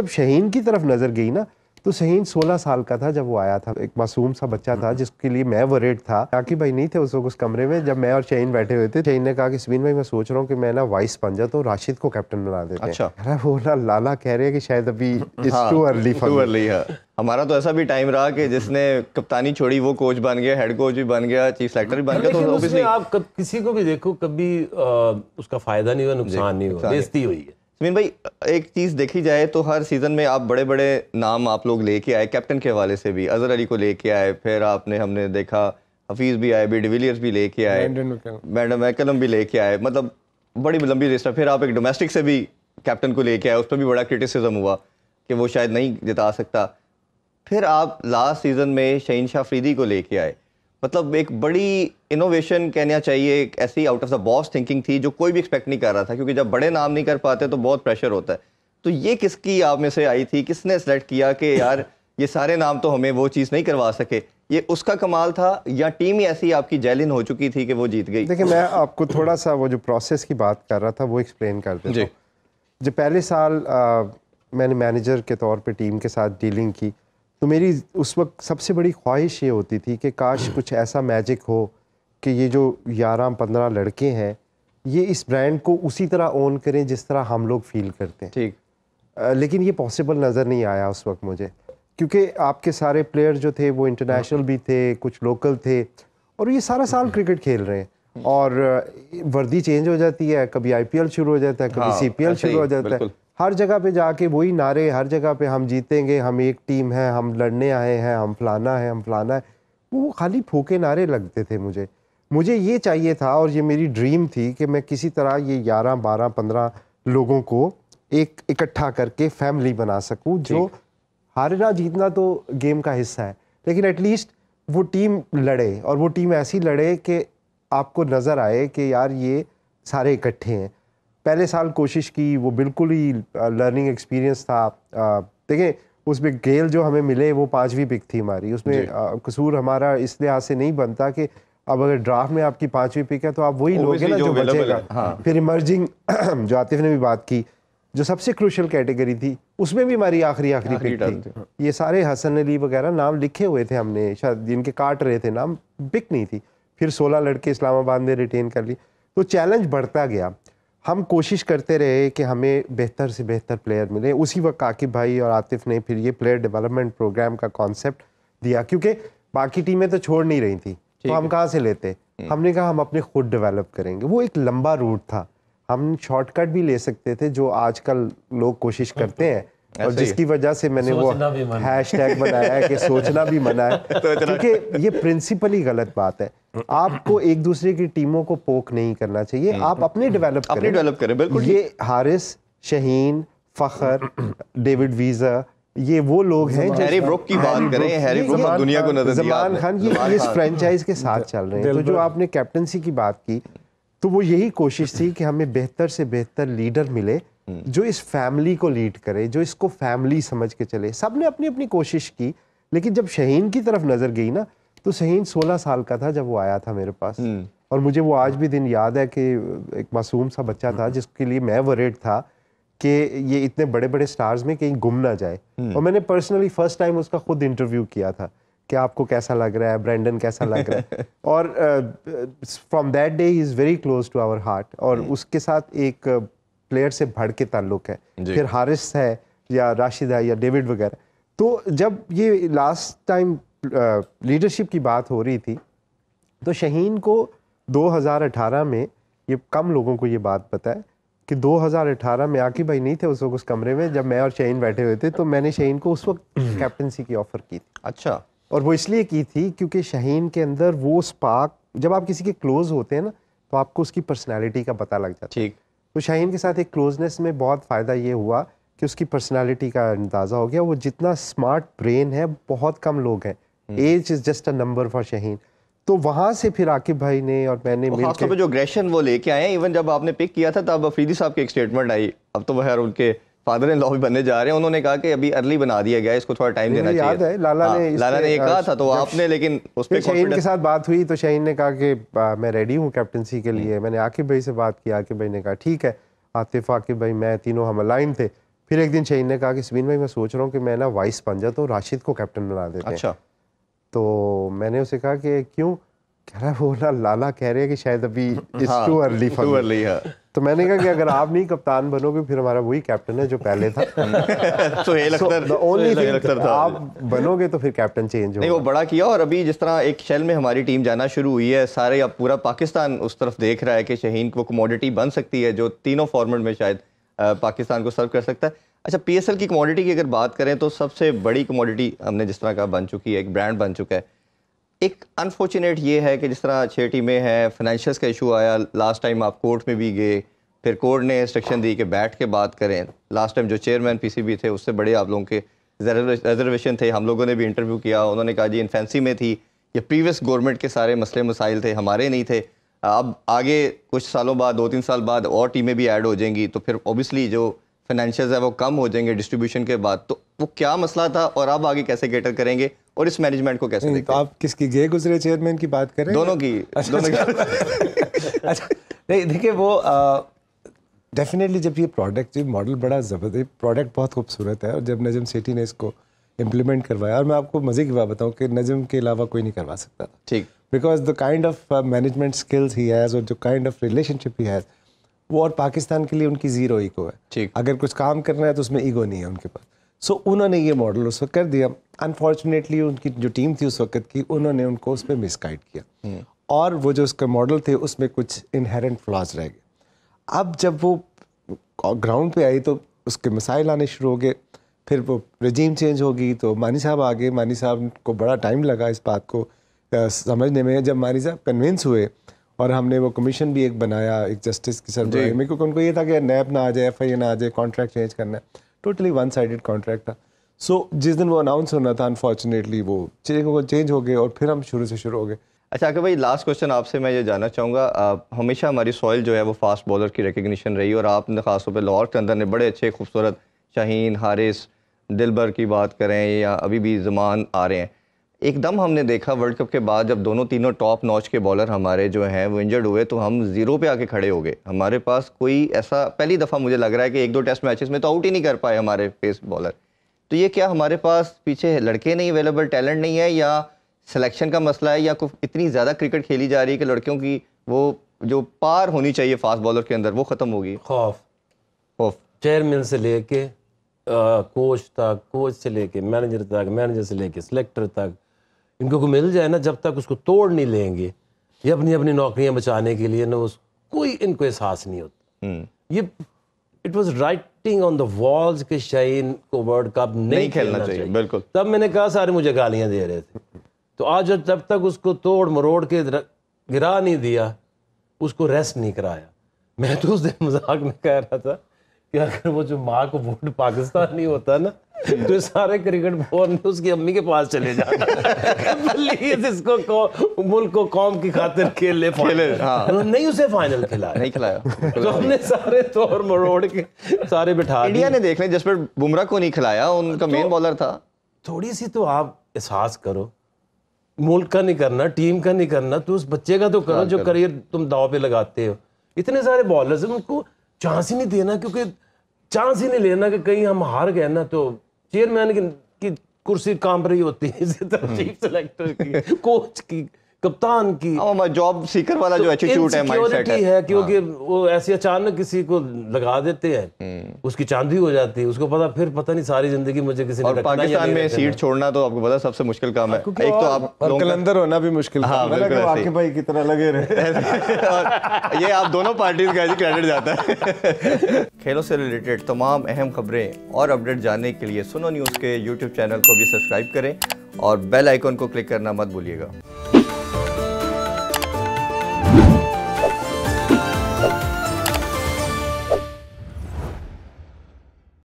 जब शहीन की तरफ नज़र गई ना तो शहीन 16 साल का था जब वो आया था एक मासूम सा बच्चा था जिसके लिए मैं वरेड था ताकि भाई नहीं थे उस वक्त उस कमरे में जब मैं और शहीन बैठे हुए थे शहीन ने कहा कि सुबीन भाई मैं सोच रहा हूँ कि मैं ना वाइस बन जाता तो राशिद को कैप्टन बना देते अच्छा अरे वो ना लाला कह रहे हैं कि शायद अभी टू अर्ली टू अर्ली है हमारा तो ऐसा भी टाइम रहा कि जिसने कप्तानी छोड़ी वो कोच बन गया हेड कोच भी बन गया चीफ सेलेक्टर भी बन गया तो आप किसी को भी देखो कभी उसका फायदा नहीं हुआ नुकसान नहीं हुआ बेजती हुई है समीन भाई एक चीज़ देखी जाए तो हर सीज़न में आप बड़े बड़े नाम आप लोग लेके आए कैप्टन के हवाले से भी अजहर अली को लेके आए फिर आपने हमने देखा हफीज़ भी आए बी डिविलियर्स भी लेके आए मैडम मैकलम भी लेके आए मतलब बड़ी लंबी लिस्ट फिर आप एक डोमेस्टिक से भी कैप्टन को लेके आए उस पर भी बड़ा क्रिटिसिज्म हुआ कि वो शायद नहीं जिता सकता फिर आप लास्ट सीज़न में शहीन शाह फ्रीदी को लेके आए मतलब एक बड़ी इनोवेशन कहना चाहिए एक ऐसी out of the box thinking थी जो कोई भी एक्सपेक्ट नहीं कर रहा था क्योंकि जब बड़े नाम नहीं कर पाते तो बहुत प्रेशर होता है तो ये किसकी आप में से आई थी किसने सेलेक्ट किया कि यार ये सारे नाम तो हमें वो चीज़ नहीं करवा सके ये उसका कमाल था या टीम ही ऐसी आपकी जैलिन हो चुकी थी कि वो जीत गई देखिए मैं आपको थोड़ा सा वो जो प्रोसेस की बात कर रहा था वो एक्सप्लेन कर देता जी जो पहले साल आ, मैंने मैनेजर के तौर पे टीम के साथ डीलिंग की तो मेरी उस वक्त सबसे बड़ी ख्वाहिश ये होती थी कि काश हम्म। कुछ ऐसा मैजिक हो कि ये जो ग्यारह पंद्रह लड़के हैं ये इस ब्रांड को उसी तरह ओन करें जिस तरह हम लोग फील करते हैं ठीक लेकिन ये पॉसिबल नज़र नहीं आया उस वक्त मुझे क्योंकि आपके सारे प्लेयर जो थे वो इंटरनेशनल हाँ। भी थे कुछ लोकल थे और ये सारा साल क्रिकेट हम्म। खेल रहे हैं हम्म। और वर्दी चेंज हो जाती है कभी आईपीएल शुरू हो जाता है कभी हाँ, सीपीएल शुरू हो जाता है हर जगह पे जाके वही नारे हर जगह पे हम जीतेंगे हम एक टीम है हम लड़ने आए हैं हम फलाना है हम फलाना है वो खाली फूके नारे लगते थे मुझे मुझे ये चाहिए था और ये मेरी ड्रीम थी कि मैं किसी तरह ये ग्यारह बारह पंद्रह लोगों को एक इकट्ठा करके फैमिली बना सकूँ जो हारना जीतना तो गेम का हिस्सा है लेकिन एटलीस्ट वो टीम लड़े और वो टीम ऐसी लड़े कि आपको नज़र आए कि यार ये सारे इकट्ठे हैं पहले साल कोशिश की वो बिल्कुल ही लर्निंग एक्सपीरियंस था देखें उसमें गेल जो हमें मिले वो पाँचवीं पिक थी हमारी उसमें कसूर हमारा इस लिहाज से नहीं बनता कि अब अगर ड्राफ्ट में आपकी पाँचवीं पिक है तो आप वही लोगे ना जो, जो बचेगा हाँ। फिर इमर्जिंग जो आतिफ ने भी बात की जो सबसे क्रूशल कैटेगरी थी उसमें भी हमारी आखिरी आखिरी पिक थी ये सारे हसन अली वगैरह नाम लिखे हुए थे हमने शायद जिनके काट रहे थे नाम पिक नहीं थी फिर सोलह लड़के इस्लामाबाद ने रिटेन कर ली तो चैलेंज बढ़ता गया हम कोशिश करते रहे कि हमें बेहतर से बेहतर प्लेयर मिले उसी वक्त आकिब भाई और आतिफ ने फिर ये प्लेयर डेवलपमेंट प्रोग्राम का कॉन्सेप्ट दिया क्योंकि बाकी टीमें तो छोड़ नहीं रही थी तो हम कहाँ से लेते हम्म। हमने कहा हम अपने खुद डेवलप करेंगे वो एक लंबा रूट था हम शॉर्टकट भी ले सकते थे जो आजकल लोग कोशिश करते हैं और जिसकी वजह से मैंने वो हैश टैग बनाया है कि सोचना भी मना है तो क्योंकि ये प्रिंसिपली गलत बात है आपको एक दूसरे की टीमों को पोक नहीं करना चाहिए हम्म, आप अपने डेवलप हम्म, करें अपने डेवलप करें बिल्कुल ये हारिस शहीन फखर डेविड वीजा ये वो लोग हैं हैरी ब्रुक की बात करें हैरी ब्रुक दुनिया को नजर जमान खान ये इस फ्रेंचाइज के साथ चल रहे हैं तो जो आपने कैप्टनसी की बात की तो वो यही कोशिश थी कि हमें बेहतर से बेहतर लीडर मिले हम्म। जो इस फैमिली को लीड करे जो इसको फैमिली समझ के चले सब ने अपनी अपनी कोशिश की लेकिन जब शहीन की तरफ नजर गई ना तो सहीन 16 साल का था जब वो आया था मेरे पास हम्म। और मुझे वो आज भी दिन याद है कि एक मासूम सा बच्चा था हम्म। जिसके लिए मैं वरेड था कि ये इतने बड़े बड़े स्टार्स में कहीं गुम ना जाए हम्म। और मैंने पर्सनली फर्स्ट टाइम उसका खुद इंटरव्यू किया था कि आपको कैसा लग रहा है ब्रैंडन कैसा लग रहा है और from that day is very close to our heart और उसके साथ एक प्लेयर से भड़ के ताल्लुक है फिर हारिस है या राशिद है या डेविड वगैरह तो जब ये लास्ट टाइम लीडरशिप की बात हो रही थी तो शहीन को 2018 में ये कम लोगों को ये बात पता है कि 2018 में आकी भाई नहीं थे उस वक्त उस कमरे में जब मैं और शहीन बैठे हुए थे तो मैंने शहीन को उस वक्त कैप्टनसी की ऑफ़र की थी अच्छा और वो इसलिए की थी क्योंकि शहीन के अंदर वो स्पार्क जब आप किसी के क्लोज होते हैं ना तो आपको उसकी पर्सनैलिटी का पता लग जाता है ठीक तो शहीन के साथ एक क्लोजनेस में बहुत फ़ायदा ये हुआ कि उसकी पर्सनैलिटी का अंदाज़ा हो गया वो जितना स्मार्ट ब्रेन है बहुत कम लोग हैं age is just a number for Shaheen तो वहां से फिर आकिब भाई ने और मैंने और खासतौर पे जो अग्रेशन वो लेके आए इवन जब आपने पिक किया था तब अफरीदी साहब की एक स्टेटमेंट आई अब तो वह उनके फादर इन लॉ भी बनने जा रहे हैं उन्होंने कहा कि अभी अर्ली बना दिया गया इसको थोड़ा टाइम देना याद चाहिए है लाला हाँ, ने लाला ने ये कहा था तो आपने लेकिन उस पर शहीन के साथ बात हुई तो शहीन ने कहा कि मैं रेडी हूँ कैप्टनसी के hmm. लिए मैंने आकिब भाई से बात की आकिब भाई ने कहा ठीक है आतिफ आकिब भाई मैं तीनों हम अलाइन थे फिर एक दिन शहीन ने कहा कि सबीन भाई मैं सोच रहा हूँ कि मैं ना वाइस बन जाता हूँ राशिद को कैप्टन बना देता अच्छा तो मैंने उसे कहा कि क्यों कह रहा है वो ना लाला कह रहे हैं कि शायद अभी टू अर्ली टू अर्ली है तो मैंने कहा कि अगर आप नहीं कप्तान बनोगे फिर हमारा वही कैप्टन है जो पहले था तो ओनली so, था आप बनोगे तो फिर कैप्टन चेंज हो नहीं वो बड़ा किया और अभी जिस तरह एक शेल में हमारी टीम जाना शुरू हुई है सारे अब पूरा पाकिस्तान उस तरफ देख रहा है कि शहीन को कमोडिटी बन सकती है जो तीनों फॉर्मेट में शायद पाकिस्तान को सर्व कर सकता है अच्छा पी की कमोडिटी की अगर बात करें तो सबसे बड़ी कमोडिटी हमने जिस तरह का बन चुकी है एक ब्रांड बन चुका है एक अनफॉर्चुनेट ये है कि जिस तरह छेटी में है फाइनेंशियल्स का इशू आया लास्ट टाइम आप कोर्ट में भी गए फिर कोर्ट ने इंस्ट्रक्शन दी कि बैठ के बात करें लास्ट टाइम जो चेयरमैन पीसीबी थे उससे बड़े आप लोगों के रिजर्वेशन थे हम लोगों ने भी इंटरव्यू किया उन्होंने कहा जी इन्फेंसी में थी ये प्रीवियस गवर्नमेंट के सारे मसले मसाइल थे हमारे नहीं थे अब आगे कुछ सालों बाद दो तीन साल बाद और टीमें भी ऐड हो जाएंगी तो फिर ओबियसली जो फाइनेंशियल है वो कम हो जाएंगे डिस्ट्रीब्यूशन के बाद तो वो क्या मसला था और आप आगे कैसे गेटर करेंगे और इस मैनेजमेंट को कैसे तो आप किसकी गए गुजरे चेयरमैन की बात करें दोनों की अच्छा दोनों की अच्छा, अच्छा नहीं देखिए वो डेफिनेटली जब ये प्रोडक्ट जो मॉडल बड़ा ज़बरदस्त प्रोडक्ट बहुत खूबसूरत है और जब नजम सेठी ने इसको इम्प्लीमेंट करवाया और मैं आपको मज़े की बात बताऊँ कि नजम के अलावा कोई नहीं करवा सकता ठीक because the kind of management skills he has और जो kind of relationship he has वो और पाकिस्तान के लिए उनकी ज़ीरो ईगो है ठीक अगर कुछ काम करना है तो उसमें ईगो नहीं है उनके पास सो so, उन्होंने ये मॉडल उस वक्त कर दिया अनफॉर्चुनेटली उनकी जो टीम थी उस वक्त की उन्होंने उनको उस पर मिसगाइड किया हम्म। और वो जो उसका मॉडल थे उसमें कुछ इनहेरेंट फ्लॉज रह गए अब जब वो ग्राउंड पे आई तो उसके मिसाइल आने शुरू हो गए फिर वो रजीम चेंज होगी तो मानी साहब आ गए मानी साहब को बड़ा टाइम लगा इस बात को समझने में जब मानी साहब कन्विंस हुए और हमने वो कमीशन भी एक बनाया एक जस्टिस की सरबराही में क्योंकि उनको ये था कि नैब ना आ जाए एफ ना आ जाए कॉन्ट्रैक्ट चेंज करना है टोटली वन साइडेड कॉन्ट्रैक्ट था सो so, जिस दिन वो अनाउंस होना था अनफॉर्चुनेटली वो को चेंज हो गए और फिर हम शुरू से शुरू हो गए अच्छा अगर भाई लास्ट क्वेश्चन आपसे मैं ये जानना चाहूँगा हमेशा हमारी सॉइल जो है वो फास्ट बॉलर की रिकग्निशन रही और आपने खासतौर पर लाहौर के अंदर ने बड़े अच्छे खूबसूरत शाहीन हारिस दिलबर की बात करें या अभी भी जमान आ रहे हैं एकदम हमने देखा वर्ल्ड कप के बाद जब दोनों तीनों टॉप नॉच के बॉलर हमारे जो हैं वो इंजर्ड हुए तो हम ज़ीरो पे आके खड़े हो गए हमारे पास कोई ऐसा पहली दफ़ा मुझे लग रहा है कि एक दो टेस्ट मैचेस में तो आउट ही नहीं कर पाए हमारे पेस बॉलर तो ये क्या हमारे पास पीछे लड़के नहीं अवेलेबल टैलेंट नहीं है या सिलेक्शन का मसला है या इतनी ज़्यादा क्रिकेट खेली जा रही है कि लड़कियों की वो जो पार होनी चाहिए फास्ट बॉलर के अंदर वो ख़त्म होगी खौफ खौफ चेयरमैन से लेके कोच तक कोच से लेके मैनेजर तक मैनेजर से लेके सिलेक्टर तक इनको को मिल जाए ना जब तक उसको तोड़ नहीं लेंगे ये अपनी अपनी नौकरियां बचाने के लिए ना उस कोई इनको एहसास नहीं होता हम्म। ये it was writing on the walls के शाइन को वर्ल्ड कप नहीं, नहीं खेलना, खेलना चाहिए बिल्कुल तब मैंने कहा सारे मुझे गालियां दे रहे थे तो आज जब तक उसको तोड़ मरोड़ के गिरा नहीं दिया उसको रेस्ट नहीं कराया मैं तो उस दिन मजाक में कह रहा था कि अगर वो जो माँ को वोट पाकिस्तान नहीं होता ना तो सारे क्रिकेट भवन उसकी अम्मी के पास चले जाते इसको को, मुल्क को कौम की खातिर खेल ले हाँ। तो नहीं उसे फाइनल खिलाया नहीं खिलाया तो हमने सारे मरोड़ के सारे बिठा इंडिया ने देख लें जिस पर बुमराह को नहीं खिलाया उनका मेन तो बॉलर था थोड़ी सी तो आप एहसास करो मुल्क का नहीं करना टीम का नहीं करना तो उस बच्चे का तो करो हाँ, जो करियर तुम दाव पे लगाते हो इतने सारे बॉलर्स हैं उनको चांस ही नहीं देना क्योंकि चांस ही नहीं लेना कि कहीं हम हार गए ना तो चेयरमैन की, कुर्सी कांप रही होती है इसी तरह चीफ सेलेक्टर तो की कोच की कप्तान की जॉब हाँ, सीकर वाला तो जो एटीट्यूड है माइंडसेट है, है क्योंकि हाँ। वो ऐसे अचानक किसी को लगा देते हैं हम्म। उसकी चांदी हो जाती है उसको पता फिर पता नहीं सारी जिंदगी मुझे किसी और पाकिस्तान में सीट छोड़ना तो आपको पता सबसे मुश्किल काम है हाँ, एक तो आप कलंदर होना भी मुश्किल हाँ, भाई की तरह लगे रहे ये आप दोनों पार्टी का क्रेडिट जाता है खेलों से रिलेटेड तमाम अहम खबरें और अपडेट जानने के लिए सुनो न्यूज़ के यूट्यूब चैनल को भी सब्सक्राइब करें और बेल आइकॉन को क्लिक करना मत भूलिएगा